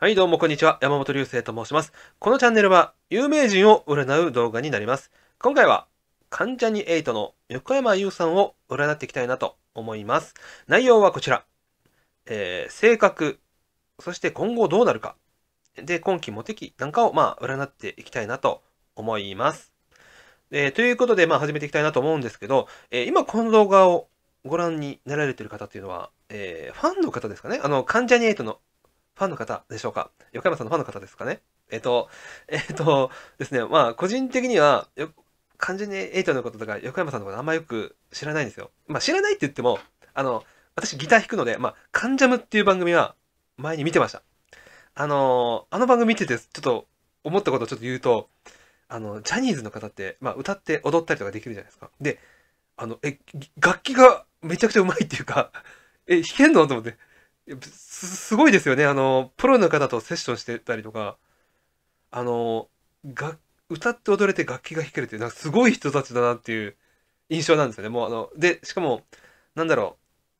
はい、どうもこんにちは。山本流星と申します。このチャンネルは有名人を占う動画になります。今回は関ジャニエイトの横山優さんを占っていきたいなと思います。内容はこちら。えー、性格、そして今後どうなるか。で、今期モテ期なんかをまあ占っていきたいなと思います。えー、ということで、まあ始めていきたいなと思うんですけど、えー、今この動画をご覧になられてる方っていうのは、えー、ファンの方ですかねあの、関ジャニエイトのファンの方でしょうか横山さんのファンの方ですかねえっ、ー、と、えっ、ー、とですね、まあ、個人的には、よ、完全にエイトのこととか、横山さんのことあんまよく知らないんですよ。まあ、知らないって言っても、あの、私ギター弾くので、まあ、カンジャムっていう番組は前に見てました。あのあの番組見てて、ちょっと思ったことをちょっと言うと、あの、ジャニーズの方って、まあ、歌って踊ったりとかできるじゃないですか。で、あの、え、楽器がめちゃくちゃうまいっていうか、え、弾けんのと思って、すごいですよねあのプロの方とセッションしてたりとかあの歌って踊れて楽器が弾けるっていうなんかすごい人たちだなっていう印象なんですよねもうあのでしかもなんだろ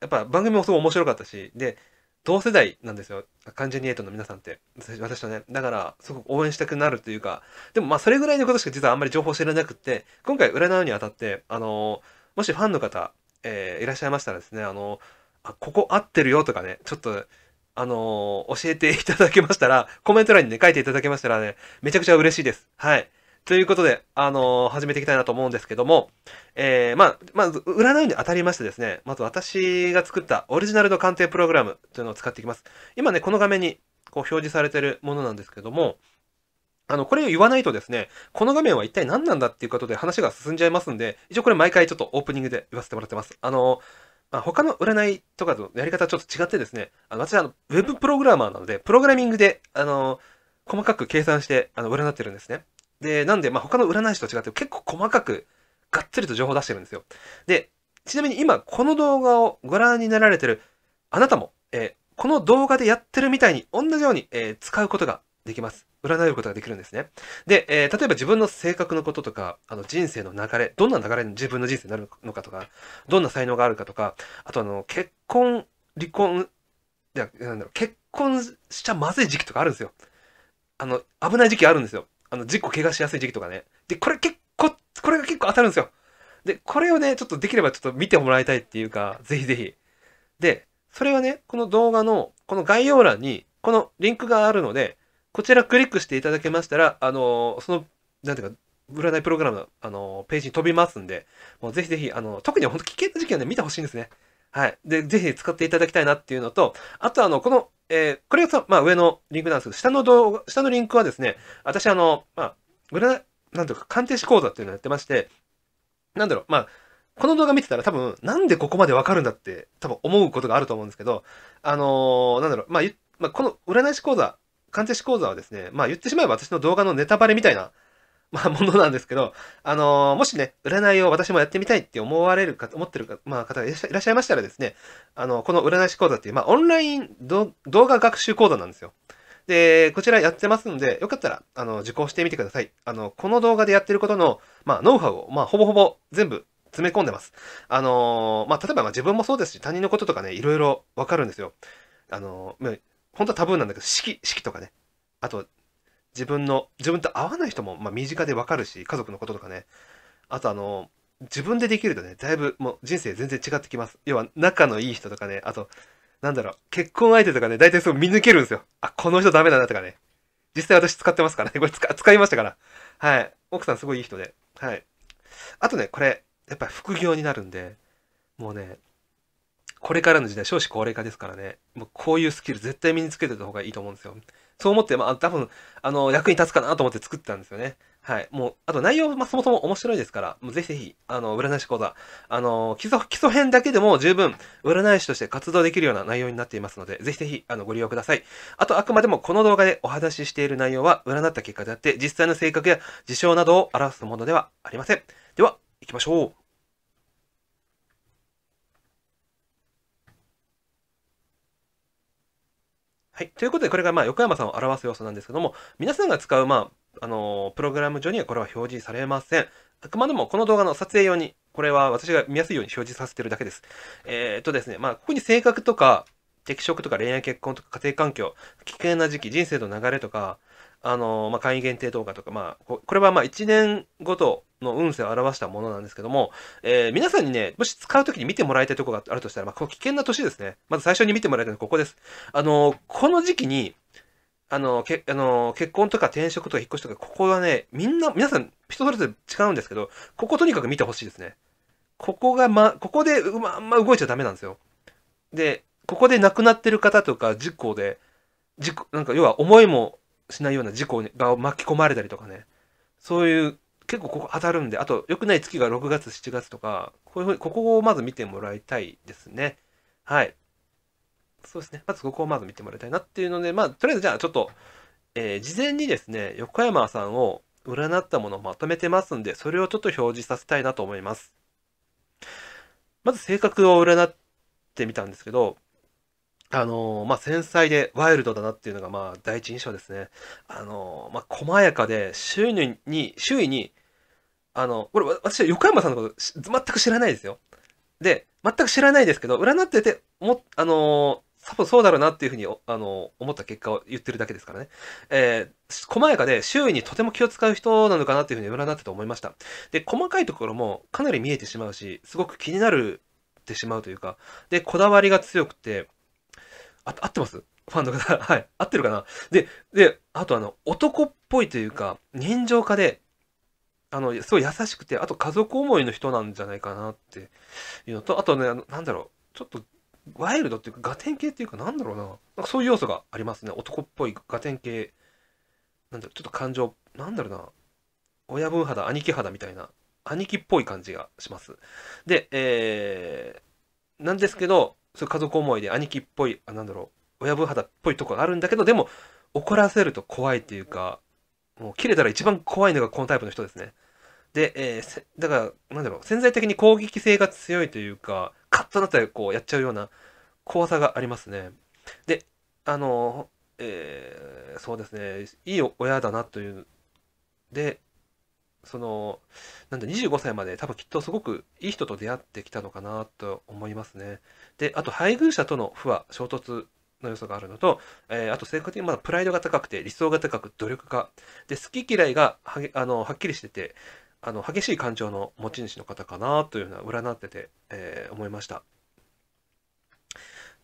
うやっぱ番組もすごい面白かったしで同世代なんですよ関ジャニエイトの皆さんって私とねだからすごく応援したくなるというかでもまあそれぐらいのことしか実はあんまり情報知らなくって今回占うにあたってあのもしファンの方、えー、いらっしゃいましたらですねあのあ、ここ合ってるよとかね、ちょっと、あのー、教えていただけましたら、コメント欄にね、書いていただけましたらね、めちゃくちゃ嬉しいです。はい。ということで、あのー、始めていきたいなと思うんですけども、えー、まあ、まず、占いに当たりましてですね、まず私が作ったオリジナルの鑑定プログラムというのを使っていきます。今ね、この画面にこう表示されているものなんですけども、あの、これを言わないとですね、この画面は一体何なんだっていうことで話が進んじゃいますんで、一応これ毎回ちょっとオープニングで言わせてもらってます。あのーまあ、他の占いとかとやり方ちょっと違ってですね、あの私あの、ウェブプログラマーなので、プログラミングで、あの、細かく計算して、あの、占ってるんですね。で、なんで、まあ、他の占い師と違って結構細かく、がっつりと情報を出してるんですよ。で、ちなみに今、この動画をご覧になられてるあなたも、えー、この動画でやってるみたいに、同じように、えー、使うことができます。占ることができるんですね。で、えー、例えば自分の性格のこととか、あの人生の流れ、どんな流れに自分の人生になるのかとか、どんな才能があるかとか、あとあの、結婚、離婚、いや、なんだろう、結婚しちゃまずい時期とかあるんですよ。あの、危ない時期あるんですよ。あの、事故怪我しやすい時期とかね。で、これ結構、これが結構当たるんですよ。で、これをね、ちょっとできればちょっと見てもらいたいっていうか、ぜひぜひ。で、それはね、この動画の、この概要欄に、このリンクがあるので、こちらクリックしていただけましたら、あのその、なんていうか、占いプログラムの、あのページに飛びますんで、もうぜひぜひ、あの特に本当危険な事件はね、見てほしいんですね。はい。で、ぜひ使っていただきたいなっていうのと、あとあの、この、えー、これがまあ、上のリンクなんですけど、下の動画、下のリンクはですね、私あの、まあ、占い、なんとか鑑定士講座っていうのをやってまして、なんだろう、まあ、この動画見てたら多分、なんでここまでわかるんだって、多分思うことがあると思うんですけど、あのー、なんだろう、まあ、まあ、この占い師講座、鑑定士講座はですね、まあ言ってしまえば私の動画のネタバレみたいな、まあものなんですけど、あのー、もしね、占いを私もやってみたいって思われるか、思ってるか、まあ方がいらっしゃいましたらですね、あの、この占い師講座っていう、まあオンライン動画学習講座なんですよ。で、こちらやってますので、よかったら、あの、受講してみてください。あの、この動画でやってることの、まあ、ノウハウを、まあ、ほぼほぼ全部詰め込んでます。あのー、まあ、例えば、まあ、自分もそうですし、他人のこととかね、いろいろわかるんですよ。あのー、本当はタブーなんだけど、式、式とかね。あと、自分の、自分と合わない人も、ま身近でわかるし、家族のこととかね。あと、あの、自分でできるとね、だいぶもう人生全然違ってきます。要は、仲のいい人とかね、あと、なんだろう、結婚相手とかね、大体そう見抜けるんですよ。あ、この人ダメだなとかね。実際私使ってますからね。これ使、使いましたから。はい。奥さんすごいいい人で。はい。あとね、これ、やっぱり副業になるんで、もうね、これからの時代、少子高齢化ですからね、もうこういうスキル絶対身につけてた方がいいと思うんですよ。そう思って、まあ、多分、あの、役に立つかなと思って作ったんですよね。はい。もう、あと内容、まあ、そもそも面白いですから、もうぜひぜひ、あの、占い師講座、あの、基礎、基礎編だけでも十分、占い師として活動できるような内容になっていますので、ぜひぜひ、あの、ご利用ください。あと、あくまでもこの動画でお話ししている内容は、占った結果であって、実際の性格や事象などを表すものではありません。では、行きましょう。はい。ということで、これがまあ横山さんを表す要素なんですけども、皆さんが使う、まあ、あのプログラム上にはこれは表示されません。あくまでもこの動画の撮影用に、これは私が見やすいように表示させてるだけです。えー、っとですね、まあ、ここに性格とか、適職とか恋愛結婚とか家庭環境、危険な時期、人生の流れとか、あの、まあ、会員限定動画とか、まあ、これはま1年ごとの運勢を表したものなんですけども、えー、皆さんにね、もし使うときに見てもらいたいとこがあるとしたら、まあ、こ危険な年ですね。まず最初に見てもらいたいのはここです。あの、この時期に、あの、けあの結婚とか転職とか引っ越しとか、ここはね、みんな、皆さん、人それぞれ違うんですけど、こことにかく見てほしいですね。ここが、ま、ここでうま、ま動いちゃダメなんですよ。で、ここで亡くなってる方とか事故で事故なんか要は思いもしないような事故が巻き込まれたりとかねそういう結構ここ当たるんであと良くない月が6月7月とかこういうふうにここをまず見てもらいたいですねはいそうですねまずここをまず見てもらいたいなっていうのでまあとりあえずじゃあちょっと、えー、事前にですね横山さんを占ったものをまとめてますんでそれをちょっと表示させたいなと思いますまず性格を占ってみたんですけどあのまあ、繊細でワイルドだなっていうのが、まあ、第一印象ですね。あのまあ、細やかで、周囲に、周囲に、あの、これ、私は横山さんのこと全く知らないですよ。で、全く知らないですけど、占ってて、も、あの多分そうだろうなっていうふうに、あの、思った結果を言ってるだけですからね。えー、細やかで周囲にとても気を使う人なのかなっていうふうに占ってて思いました。で、細かいところもかなり見えてしまうし、すごく気になるってしまうというか、で、こだわりが強くて、あ、合ってますファンの方 はい。合ってるかなで、で、あとあの、男っぽいというか、人情家で、あの、すごい優しくて、あと家族思いの人なんじゃないかなっていうのと、あとね、あのなんだろう、ちょっと、ワイルドっていうか、ガテン系っていうか、なんだろうな。なんかそういう要素がありますね。男っぽいガテン系。なんだろう、ちょっと感情、なんだろうな。親分肌、兄貴肌みたいな、兄貴っぽい感じがします。で、えー、なんですけど、そう家族思いで兄貴っぽい、あ、なんだろう、親分肌っぽいとこがあるんだけど、でも、怒らせると怖いっていうか、もう切れたら一番怖いのがこのタイプの人ですね。で、えー、だから、なんだろう、潜在的に攻撃性が強いというか、カッとなったらこうやっちゃうような怖さがありますね。で、あの、えー、そうですね、いい親だなという、で、その、なんだ、25歳まで多分きっとすごくいい人と出会ってきたのかなと思いますね。で、あと配偶者との不和、衝突の要素があるのと、えー、あと性格的にまだプライドが高くて、理想が高く、努力家。で、好き嫌いがはあのはっきりしてて、あの激しい感情の持ち主の方かなというのは占ってて、えー、思いました。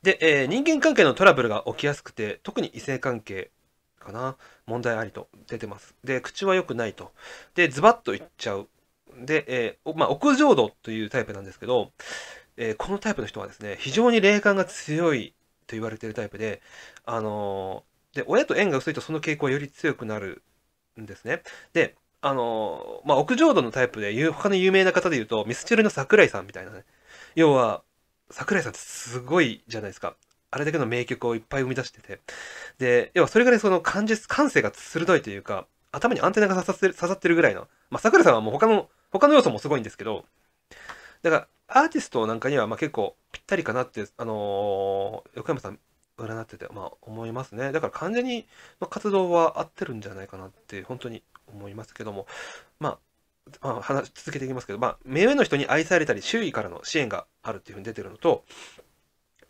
で、えー、人間関係のトラブルが起きやすくて、特に異性関係、かな問題ありと出てます。で、口は良くないと。で、ズバッと言っちゃう。で、えー、まあ、屋上度というタイプなんですけど、えー、このタイプの人はですね、非常に霊感が強いと言われているタイプで、あのー、で、親と縁が薄いとその傾向はより強くなるんですね。で、あのまあ、屋上度のタイプで、他の有名な方で言うと、ミスチルの桜井さんみたいなね。要は、桜井さんってすごいじゃないですか。あれだけの名曲をいっぱい生み出してて。で、要はそれぐらいその感じ、感性が鋭いというか、頭にアンテナが刺さってる刺さってるぐらいの。まあ、桜さんはもう他の、他の要素もすごいんですけど、だから、アーティストなんかにはまあ結構ぴったりかなって、あのー、横山さん、占ってて、まあ思いますね。だから完全に、ま活動は合ってるんじゃないかなって、本当に思いますけども、まあ、まあ、話、続けていきますけど、まあ、目上の人に愛されたり、周囲からの支援があるっていうふうに出てるのと、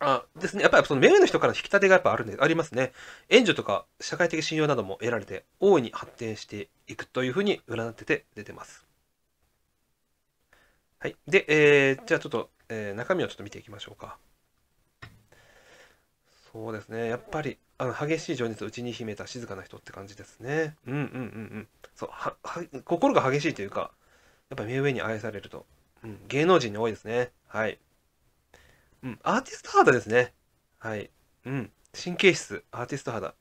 あですね。やっぱりその目上の人からの引き立てがやっぱあるんで、ありますね。援助とか社会的信用なども得られて、大いに発展していくというふうに占ってて出てます。はい。で、えー、じゃあちょっと、えー、中身をちょっと見ていきましょうか。そうですね。やっぱり、あの激しい情熱を内に秘めた静かな人って感じですね。うんうんうんうん。そうはは、心が激しいというか、やっぱ目上に愛されると。うん、芸能人に多いですね。はい。うん、アーティスト肌ですね。はい。うん。神経質、アーティスト肌。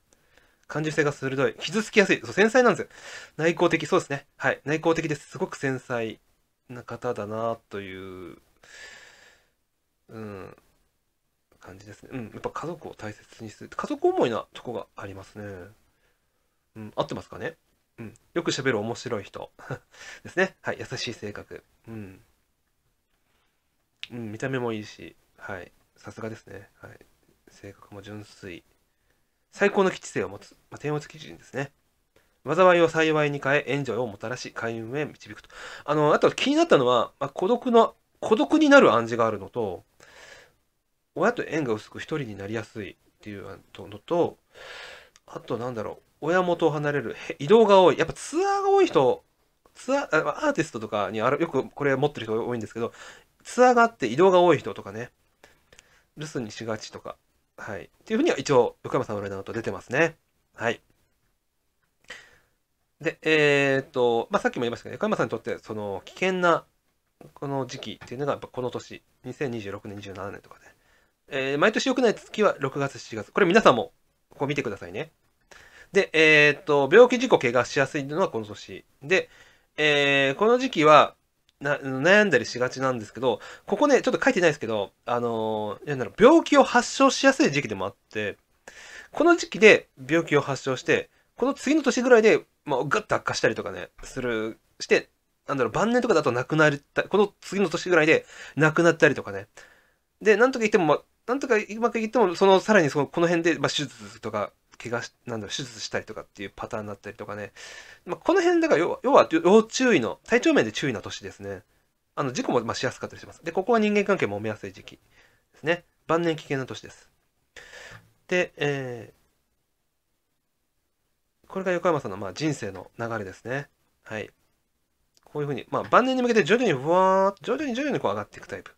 感受性が鋭い。傷つきやすい。そう、繊細なんですよ。内向的、そうですね。はい。内向的です。すごく繊細な方だなという、うん、感じですね。うん。やっぱ家族を大切にする。家族思いなとこがありますね。うん。合ってますかねうん。よく喋る面白い人 ですね。はい。優しい性格。うん。うん、見た目もいいし。はい。さすがですね。はい。性格も純粋。最高の基地性を持つ。まあ、天落基人ですね。災いを幸いに変え、援助をもたらし、開運へ導くと。あの、あと気になったのは、まあ、孤独の、孤独になる暗示があるのと、親と縁が薄く一人になりやすいっていうのと、あとなんだろう、親元を離れる、移動が多い。やっぱツアーが多い人、ツアー、アーティストとかにある、よくこれ持ってる人多いんですけど、ツアーがあって移動が多い人とかね、留守にしがちとか、はい。っていうふうには一応、横山さんの占のと出てますね。はい。で、えー、っと、まあ、さっきも言いましたけど、横山さんにとって、その、危険な、この時期っていうのが、この年、2026年、27年とかね。えー、毎年良くない月は6月、7月。これ皆さんも、こう見てくださいね。で、えー、っと、病気、事故、怪我しやすいのはこの年。で、えー、この時期は、悩んだりしがちなんですけど、ここね、ちょっと書いてないですけど、あのー、なんだろう、病気を発症しやすい時期でもあって、この時期で病気を発症して、この次の年ぐらいで、まあ、ッと悪化したりとかね、する、して、なんだろう、晩年とかだと亡くなる、た、この次の年ぐらいで亡くなったりとかね。で、なんとか言っても、まあ、なんとかうまくいっても、その、さらにその、この辺で、まあ、手術とか怪我し、なんだろう、手術したりとかっていうパターンだったりとかね。まあ、この辺、だから要は、要は、要注意の、体調面で注意な年ですね。あの、事故もましやすかったりします。で、ここは人間関係も揉めやすい時期ですね。晩年危険な年です。で、えー、これが横山さんのまあ人生の流れですね。はい。こういうふうに、まあ、晩年に向けて徐々にふわーっと、徐々に徐々にこう上がっていくタイプ。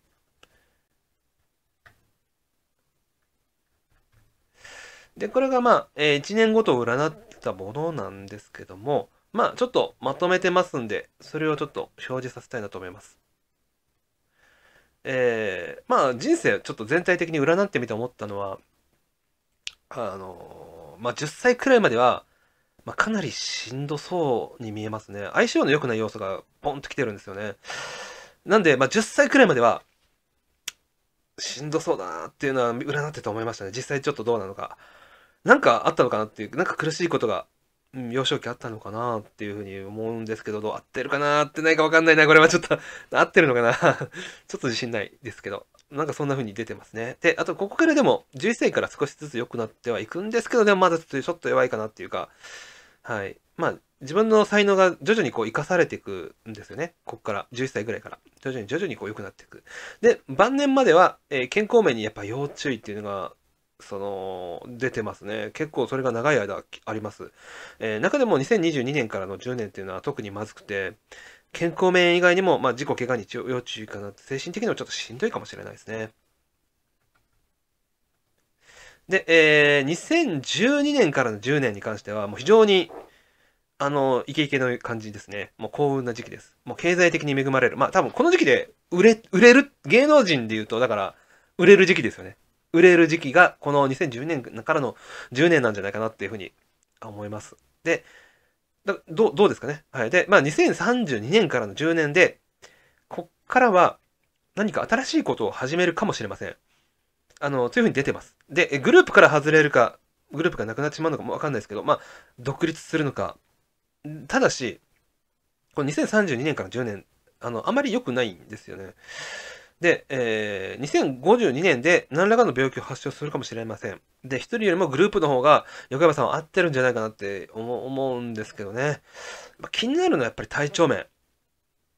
で、これがまあ、えー、1年ごと占ったものなんですけども、まあ、ちょっとまとめてますんで、それをちょっと表示させたいなと思います。えー、まあ、人生ちょっと全体的に占ってみて思ったのは、あのー、まあ、10歳くらいまでは、まあ、かなりしんどそうに見えますね。相性の良くない要素がポンときてるんですよね。なんで、まあ、10歳くらいまでは、しんどそうだなっていうのは占ってて思いましたね。実際ちょっとどうなのか。なんかあったのかなっていう、なんか苦しいことが、うん、幼少期あったのかなっていうふうに思うんですけど、どう合ってるかな合ってないかわかんないな。これはちょっと合ってるのかな ちょっと自信ないですけど。なんかそんな風に出てますね。で、あとここからでも11歳から少しずつ良くなってはいくんですけど、でもまだちょっとちょっと弱いかなっていうか、はい。まあ自分の才能が徐々にこう生かされていくんですよね。こっから、11歳ぐらいから。徐々に徐々にこう良くなっていく。で、晩年までは、えー、健康面にやっぱ要注意っていうのがその、出てますね。結構それが長い間あります。えー、中でも2022年からの10年っていうのは特にまずくて、健康面以外にも、まあ、事故、怪我に要注意かな。精神的にもちょっとしんどいかもしれないですね。で、えー、2012年からの10年に関しては、もう非常に、あの、イケイケの感じですね。もう幸運な時期です。もう経済的に恵まれる。まあ多分この時期で売れ、売れる、芸能人で言うと、だから、売れる時期ですよね。売れる時期がこの2010年からの10年なんじゃないかなっていうふうに思います。で、どどうですかね。はい。で、まあ2032年からの10年で、こっからは何か新しいことを始めるかもしれません。あの、というふうに出てます。で、グループから外れるか、グループがなくなってしまうのかもわかんないですけど、まあ、独立するのか。ただし、この2032年から10年、あの、あまり良くないんですよね。で、えー、2052年で何らかの病気を発症するかもしれません。で、一人よりもグループの方が横山さんは合ってるんじゃないかなって思うんですけどね。まあ、気になるのはやっぱり体調面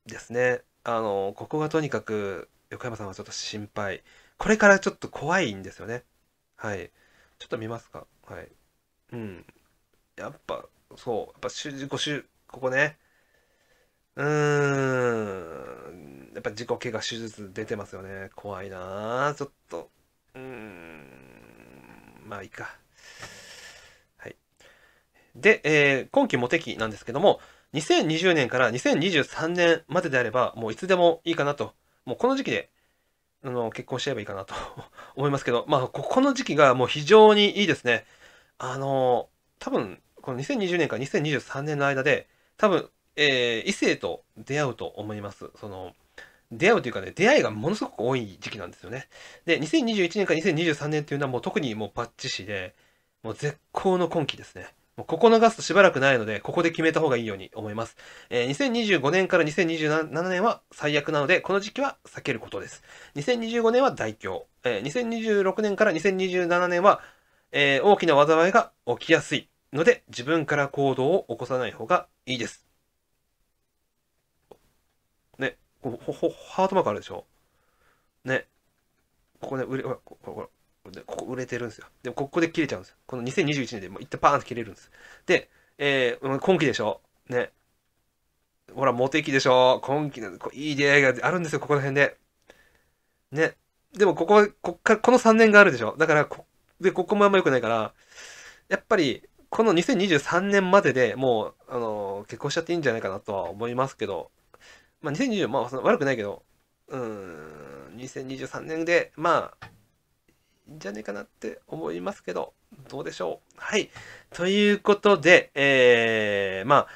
ですね。あの、ここがとにかく横山さんはちょっと心配。これからちょっと怖いんですよね。はい。ちょっと見ますか。はい。うん。やっぱ、そう。やっぱ、ごしここね。うーん。やっぱ自己怪我手術出てますよね。怖いなちょっと。うん。まあいいか。はい。で、えー、今期モテ期なんですけども、2020年から2023年までであれば、もういつでもいいかなと。もうこの時期で、あの、結婚しちゃえばいいかなと 思いますけど、まあ、ここの時期がもう非常にいいですね。あの、多分、この2020年から2023年の間で、多分、えー、異性と出会うと思います。その、出会うというかね、出会いがものすごく多い時期なんですよね。で、2021年から2023年というのはもう特にもうバッチシで、もう絶好の今季ですね。もうここ逃すとしばらくないので、ここで決めた方がいいように思います。えー、2025年から2027年は最悪なので、この時期は避けることです。2025年は大凶。えー、2026年から2027年は、えー、大きな災いが起きやすいので、自分から行動を起こさない方がいいです。ほほほハートマークあるでしょねここね売れほら、ら、ほほら、ここ売れてるんですよでもここで切れちゃうんですよこの2021年でもう一旦パーンと切れるんですで、えー、今期でしょねほらモテ期でしょ今期のいい出会いがあるんですよここら辺でねでもこここっからこの3年があるでしょだからこでここもあんま良くないからやっぱりこの2023年まででもう、あのー、結婚しちゃっていいんじゃないかなとは思いますけど、まあ、2020、まあ、その悪くないけど、うん、2023年で、まあ、いいんじゃねえかなって思いますけど、どうでしょう。はい。ということで、えー、まあ、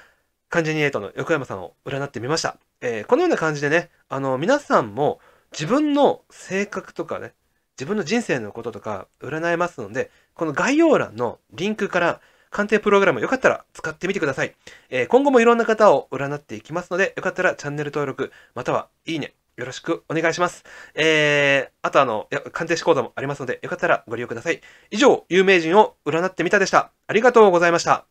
関ジャニエイトの横山さんを占ってみました。えー、このような感じでね、あの、皆さんも自分の性格とかね、自分の人生のこととか占えますので、この概要欄のリンクから鑑定プログラムよかったら使ってみてください。えー、今後もいろんな方を占っていきますので、よかったらチャンネル登録、またはいいね、よろしくお願いします。えー、あとあの、鑑定士講座もありますので、よかったらご利用ください。以上、有名人を占ってみたでした。ありがとうございました。